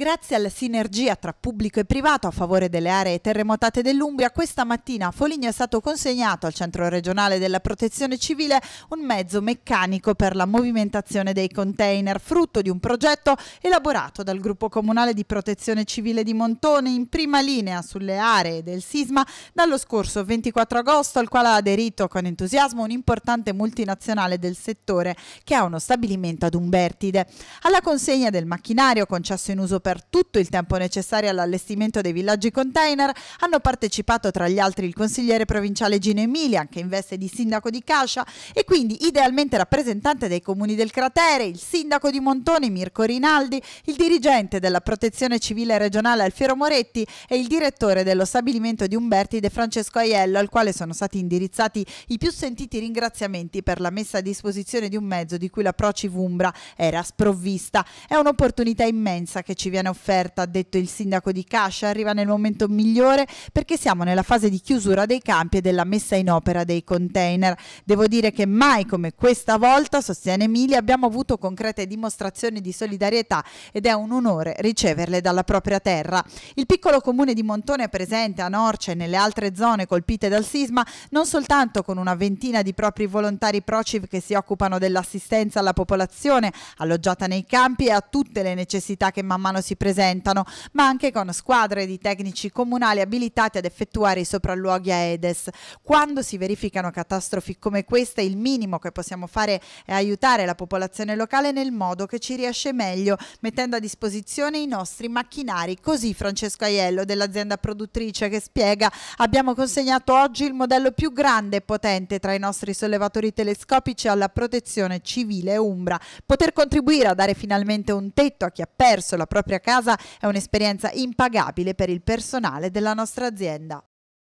Grazie alla sinergia tra pubblico e privato a favore delle aree terremotate dell'Umbria, questa mattina a Foligno è stato consegnato al Centro regionale della Protezione Civile un mezzo meccanico per la movimentazione dei container, frutto di un progetto elaborato dal gruppo comunale di protezione civile di Montone in prima linea sulle aree del sisma dallo scorso 24 agosto, al quale ha aderito con entusiasmo un importante multinazionale del settore che ha uno stabilimento ad Umbertide. Alla consegna del macchinario concesso in uso per per tutto il tempo necessario all'allestimento dei villaggi container, hanno partecipato tra gli altri il consigliere provinciale Gino Emilia, anche in veste di sindaco di Cascia, e quindi idealmente rappresentante dei comuni del cratere, il sindaco di Montone Mirko Rinaldi, il dirigente della protezione civile regionale Alfiero Moretti e il direttore dello stabilimento di Umberti De Francesco Aiello, al quale sono stati indirizzati i più sentiti ringraziamenti per la messa a disposizione di un mezzo di cui la Pro Civumbra era sprovvista. È un'opportunità immensa che ci viene viene offerta, ha detto il sindaco di Cascia, arriva nel momento migliore perché siamo nella fase di chiusura dei campi e della messa in opera dei container. Devo dire che mai come questa volta, sostiene Emilia, abbiamo avuto concrete dimostrazioni di solidarietà ed è un onore riceverle dalla propria terra. Il piccolo comune di Montone è presente a Norcia e nelle altre zone colpite dal sisma non soltanto con una ventina di propri volontari prociv che si occupano dell'assistenza alla popolazione alloggiata nei campi e a tutte le necessità che man mano quest'anno si presentano, ma anche con squadre di tecnici comunali abilitati ad effettuare i sopralluoghi a Edes. Quando si verificano catastrofi come questa, il minimo che possiamo fare è aiutare la popolazione locale nel modo che ci riesce meglio, mettendo a disposizione i nostri macchinari. Così Francesco Aiello dell'azienda produttrice che spiega abbiamo consegnato oggi il modello più grande e potente tra i nostri sollevatori telescopici alla protezione civile Umbra. Poter contribuire a dare finalmente un tetto a chi ha perso la propria propria casa è un'esperienza impagabile per il personale della nostra azienda.